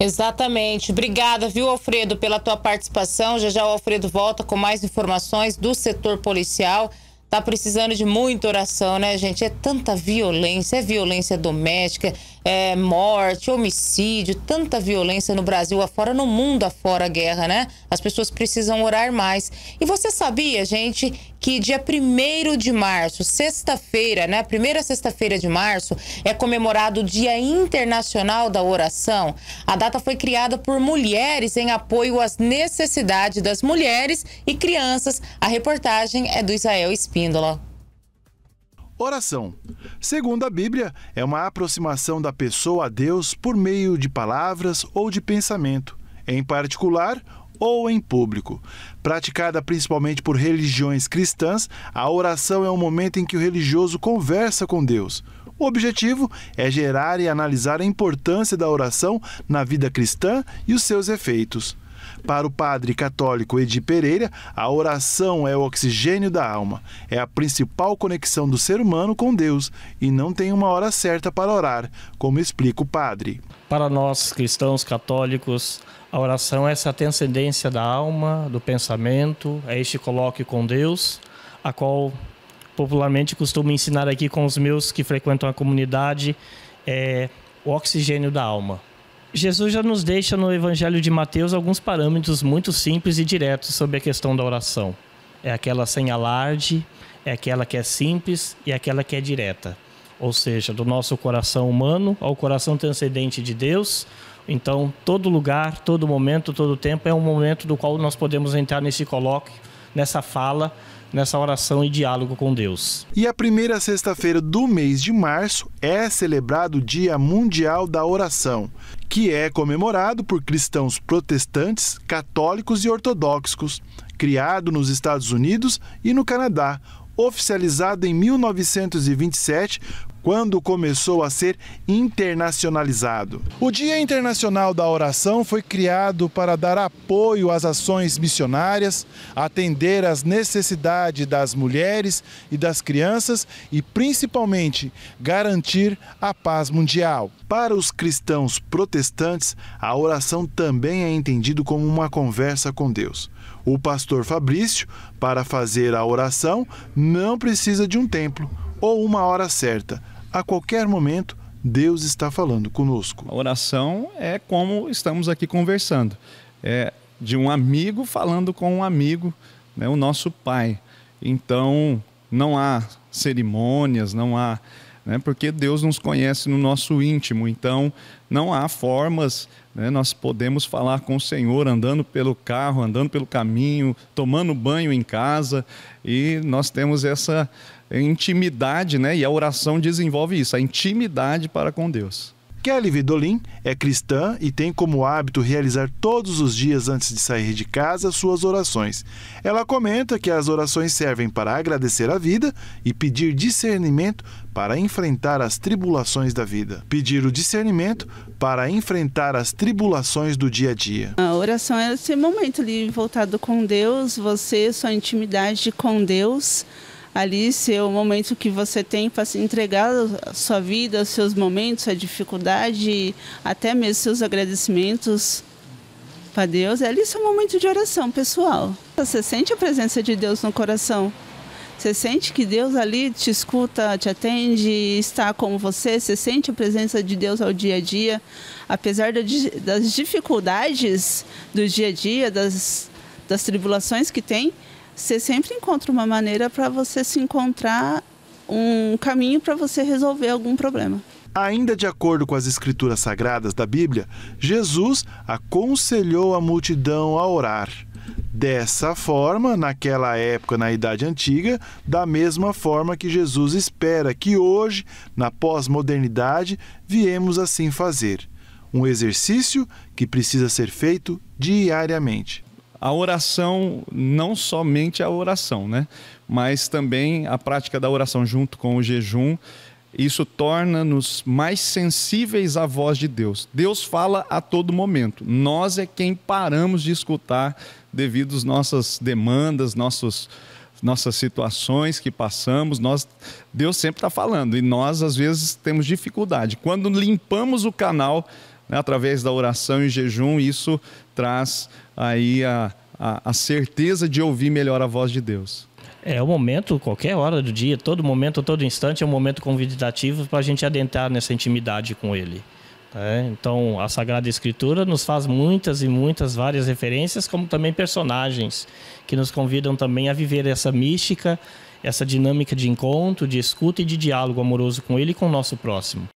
Exatamente. Obrigada, viu, Alfredo, pela tua participação. Já já o Alfredo volta com mais informações do setor policial. Tá precisando de muita oração, né, gente? É tanta violência, é violência doméstica, é morte, homicídio, tanta violência no Brasil afora, no mundo afora a guerra, né? As pessoas precisam orar mais. E você sabia, gente, que dia 1 de março, sexta-feira, né? Primeira sexta-feira de março, é comemorado o Dia Internacional da Oração. A data foi criada por mulheres em apoio às necessidades das mulheres e crianças. A reportagem é do Israel Espírito. Oração. Segundo a Bíblia, é uma aproximação da pessoa a Deus por meio de palavras ou de pensamento, em particular ou em público. Praticada principalmente por religiões cristãs, a oração é um momento em que o religioso conversa com Deus. O objetivo é gerar e analisar a importância da oração na vida cristã e os seus efeitos. Para o padre católico Edi Pereira, a oração é o oxigênio da alma, é a principal conexão do ser humano com Deus e não tem uma hora certa para orar, como explica o padre. Para nós cristãos católicos, a oração é essa transcendência da alma, do pensamento, é este coloque com Deus, a qual popularmente costumo ensinar aqui com os meus que frequentam a comunidade, é o oxigênio da alma Jesus já nos deixa no Evangelho de Mateus alguns parâmetros muito simples e diretos sobre a questão da oração. É aquela sem alarde, é aquela que é simples e é aquela que é direta. Ou seja, do nosso coração humano ao coração transcendente de Deus. Então, todo lugar, todo momento, todo tempo é um momento do qual nós podemos entrar nesse colóquio, nessa fala, nessa oração e diálogo com Deus. E a primeira sexta-feira do mês de março é celebrado o Dia Mundial da Oração, que é comemorado por cristãos protestantes, católicos e ortodoxos, criado nos Estados Unidos e no Canadá, oficializado em 1927 quando começou a ser internacionalizado. O Dia Internacional da Oração foi criado para dar apoio às ações missionárias, atender às necessidades das mulheres e das crianças e, principalmente, garantir a paz mundial. Para os cristãos protestantes, a oração também é entendido como uma conversa com Deus. O pastor Fabrício, para fazer a oração, não precisa de um templo ou uma hora certa. A qualquer momento, Deus está falando conosco. A oração é como estamos aqui conversando. É de um amigo falando com um amigo, né, o nosso Pai. Então, não há cerimônias, não há né? porque Deus nos conhece no nosso íntimo. Então, não há formas, né? nós podemos falar com o Senhor andando pelo carro, andando pelo caminho, tomando banho em casa, e nós temos essa intimidade, né? e a oração desenvolve isso, a intimidade para com Deus. Kelly Vidolin é cristã e tem como hábito realizar todos os dias antes de sair de casa suas orações. Ela comenta que as orações servem para agradecer a vida e pedir discernimento para enfrentar as tribulações da vida. Pedir o discernimento para enfrentar as tribulações do dia a dia. A oração é esse momento ali voltado com Deus, você, sua intimidade com Deus ali ser o momento que você tem para se entregar a sua vida, os seus momentos, a dificuldade, até mesmo seus agradecimentos para Deus. Ali é o momento de oração pessoal. Você sente a presença de Deus no coração. Você sente que Deus ali te escuta, te atende, está com você. Você sente a presença de Deus ao dia a dia, apesar das dificuldades do dia a dia, das, das tribulações que tem você sempre encontra uma maneira para você se encontrar um caminho para você resolver algum problema. Ainda de acordo com as escrituras sagradas da Bíblia, Jesus aconselhou a multidão a orar. Dessa forma, naquela época, na Idade Antiga, da mesma forma que Jesus espera que hoje, na pós-modernidade, viemos assim fazer. Um exercício que precisa ser feito diariamente a oração, não somente a oração, né? mas também a prática da oração junto com o jejum. Isso torna-nos mais sensíveis à voz de Deus. Deus fala a todo momento. Nós é quem paramos de escutar devido às nossas demandas, nossos, nossas situações que passamos. Nós, Deus sempre está falando e nós às vezes temos dificuldade. Quando limpamos o canal, né, através da oração e jejum, isso traz aí a, a, a certeza de ouvir melhor a voz de Deus. É o momento, qualquer hora do dia, todo momento, todo instante, é um momento convidativo para a gente adentrar nessa intimidade com Ele. Né? então, a Sagrada Escritura nos faz muitas e muitas várias referências, como também personagens que nos convidam também a viver essa mística, essa dinâmica de encontro, de escuta e de diálogo amoroso com ele e com o nosso próximo.